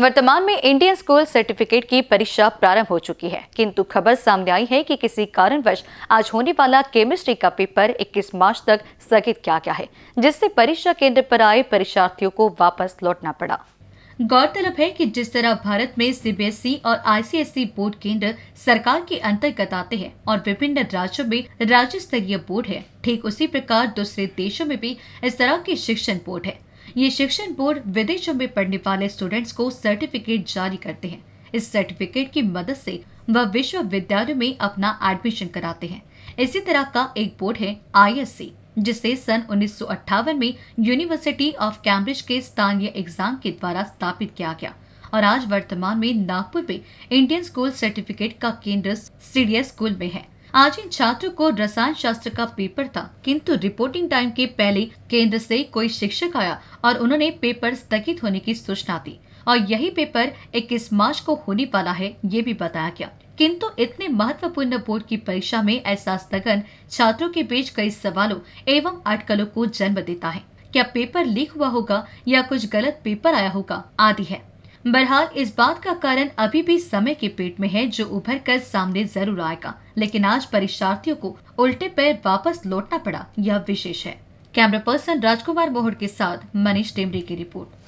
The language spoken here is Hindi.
वर्तमान में इंडियन स्कूल सर्टिफिकेट की परीक्षा प्रारंभ हो चुकी है किंतु खबर सामने आई है कि किसी कारणवश आज होने वाला केमिस्ट्री का पेपर 21 मार्च तक स्थगित किया गया है जिससे परीक्षा केंद्र पर आए परीक्षार्थियों को वापस लौटना पड़ा गौरतलब है कि जिस तरह भारत में सीबीएसई e और आईसीएसई e बोर्ड केंद्र सरकार के अंतर्गत आते हैं और विभिन्न राज्यों में राज्य स्तरीय बोर्ड है ठीक उसी प्रकार दूसरे देशों में भी इस तरह के शिक्षण बोर्ड है ये शिक्षण बोर्ड विदेशों में पढ़ने वाले स्टूडेंट्स को सर्टिफिकेट जारी करते हैं इस सर्टिफिकेट की मदद से वह विश्वविद्यालय में अपना एडमिशन कराते हैं इसी तरह का एक बोर्ड है आई जिसे सन उन्नीस में यूनिवर्सिटी ऑफ कैम्ब्रिज के स्थानीय एग्जाम के द्वारा स्थापित किया गया और आज वर्तमान में नागपुर में इंडियन स्कूल सर्टिफिकेट का केंद्र सीडीएस स्कूल में है आज इन छात्रों को रसायन शास्त्र का पेपर था किंतु रिपोर्टिंग टाइम के पहले केंद्र से कोई शिक्षक आया और उन्होंने पेपर स्थगित होने की सूचना दी और यही पेपर 21 मार्च को होने वाला है ये भी बताया गया किंतु इतने महत्वपूर्ण बोर्ड की परीक्षा में ऐसा स्थगन छात्रों के बीच कई सवालों एवं अटकलों को जन्म देता है क्या पेपर लीक हुआ होगा या कुछ गलत पेपर आया होगा आदि है बहरहाल इस बात का कारण अभी भी समय के पेट में है जो उभर कर सामने जरूर आएगा लेकिन आज परीक्षार्थियों को उल्टे पैर वापस लौटना पड़ा यह विशेष है कैमरा पर्सन राजकुमार मोहर के साथ मनीष टेमरी की रिपोर्ट